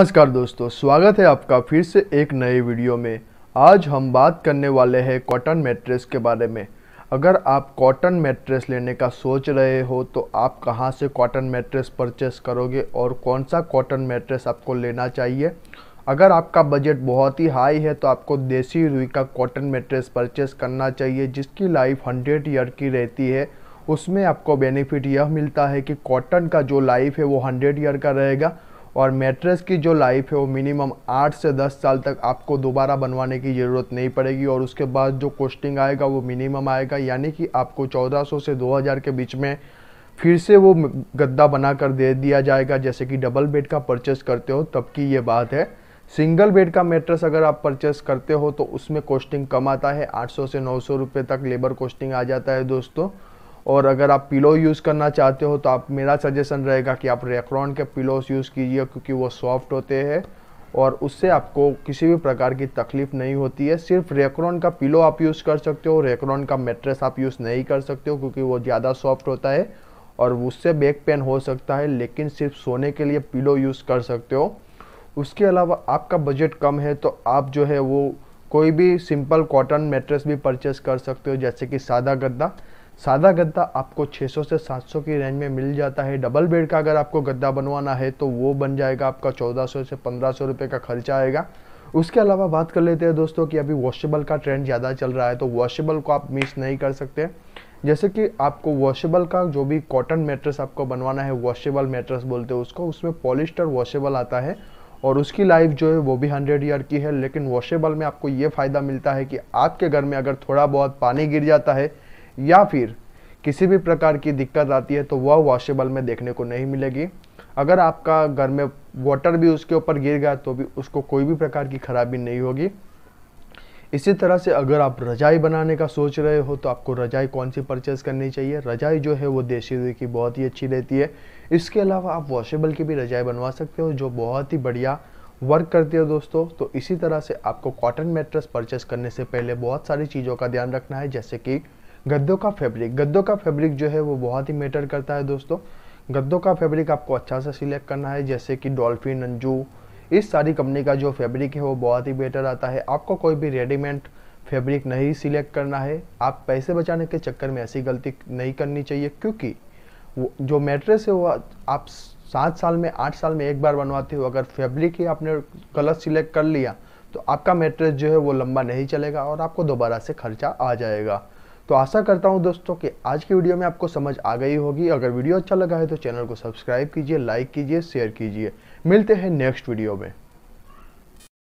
नमस्कार दोस्तों स्वागत है आपका फिर से एक नए वीडियो में आज हम बात करने वाले हैं कॉटन मैट्रेस के बारे में अगर आप कॉटन मैट्रेस लेने का सोच रहे हो तो आप कहां से कॉटन मैट्रेस परचेस करोगे और कौन सा कॉटन मैट्रेस आपको लेना चाहिए अगर आपका बजट बहुत ही हाई है तो आपको देसी रुई का कॉटन मैट्रेस परचेस करना चाहिए जिसकी लाइफ हंड्रेड ईयर की रहती है उसमें आपको बेनिफिट यह मिलता है कि कॉटन का जो लाइफ है वो हंड्रेड ईयर का रहेगा और मेट्रेस की जो लाइफ है वो मिनिमम आठ से दस साल तक आपको दोबारा बनवाने की ज़रूरत नहीं पड़ेगी और उसके बाद जो कोस्टिंग आएगा वो मिनिमम आएगा यानी कि आपको 1400 से 2000 के बीच में फिर से वो गद्दा बना कर दे दिया जाएगा जैसे कि डबल बेड का परचेस करते हो तब की ये बात है सिंगल बेड का मेट्रस अगर आप परचेस करते हो तो उसमें कॉस्टिंग कम आता है 800 से 900 रुपए तक लेबर कॉस्टिंग आ जाता है दोस्तों और अगर आप पिलो यूज़ करना चाहते हो तो आप मेरा सजेशन रहेगा कि आप रेक्रॉन के पिलोस यूज़ कीजिए क्योंकि वो सॉफ्ट होते हैं और उससे आपको किसी भी प्रकार की तकलीफ़ नहीं होती है सिर्फ रेक्रॉन का पिलो आप यूज़ कर सकते हो रेक्रॉन का मेट्रेस आप यूज़ नहीं कर सकते हो क्योंकि वो ज़्यादा सॉफ्ट होता है और उससे बैक पेन हो सकता है लेकिन सिर्फ सोने के लिए पिलो यूज़ कर सकते हो उसके अलावा आपका बजट कम है तो आप जो है वो कोई भी सिंपल कॉटन मेट्रेस भी परचेस कर सकते हो जैसे कि सादा गद्दा सादा गद्दा आपको 600 से 700 की रेंज में मिल जाता है डबल बेड का अगर आपको गद्दा बनवाना है तो वो बन जाएगा आपका 1400 से 1500 रुपए का खर्चा आएगा उसके अलावा बात कर लेते हैं दोस्तों कि अभी वॉशेबल का ट्रेंड ज़्यादा चल रहा है तो वॉशेबल को आप मिस नहीं कर सकते जैसे कि आपको वॉशेबल का जो भी कॉटन मेट्रेस आपको बनवाना है वॉशेबल मेट्रेस बोलते हैं उसको उसमें पॉलिस्टर वॉशेबल आता है और उसकी लाइफ जो है वो भी हंड्रेड ईयर की है लेकिन वॉशेबल में आपको ये फ़ायदा मिलता है कि आपके घर में अगर थोड़ा बहुत पानी गिर जाता है या फिर किसी भी प्रकार की दिक्कत आती है तो वह वॉशेबल में देखने को नहीं मिलेगी अगर आपका घर में वाटर भी उसके ऊपर गिर गया तो भी उसको कोई भी प्रकार की खराबी नहीं होगी इसी तरह से अगर आप रजाई बनाने का सोच रहे हो तो आपको रजाई कौन सी परचेज़ करनी चाहिए रजाई जो है वो देसी रुई की बहुत ही अच्छी रहती है इसके अलावा आप वॉशेबल की भी रजाई बनवा सकते हो जो बहुत ही बढ़िया वर्क करती है दोस्तों तो इसी तरह से आपको कॉटन मैट्रेस परचेस करने से पहले बहुत सारी चीज़ों का ध्यान रखना है जैसे कि गद्दों का फैब्रिक गद्दों का फैब्रिक जो है वो बहुत ही मैटर करता है दोस्तों गद्दों का फैब्रिक आपको अच्छा सा सिलेक्ट करना है जैसे कि डॉल्फिन अंजू इस सारी कंपनी का जो फैब्रिक है वो बहुत ही बेटर आता है आपको कोई भी रेडीमेड फैब्रिक नहीं सिलेक्ट करना है आप पैसे बचाने के चक्कर में ऐसी गलती नहीं करनी चाहिए क्योंकि वो जो मेट्रेस है वो आप सात साल में आठ साल में एक बार बनवाते हो अगर फैब्रिक ही आपने कलर सिलेक्ट कर लिया तो आपका मेट्रेस जो है वो लंबा नहीं चलेगा और आपको दोबारा से खर्चा आ जाएगा तो आशा करता हूँ दोस्तों कि आज की वीडियो में आपको समझ आ गई होगी अगर वीडियो अच्छा लगा है तो चैनल को सब्सक्राइब कीजिए लाइक कीजिए शेयर कीजिए मिलते हैं नेक्स्ट वीडियो में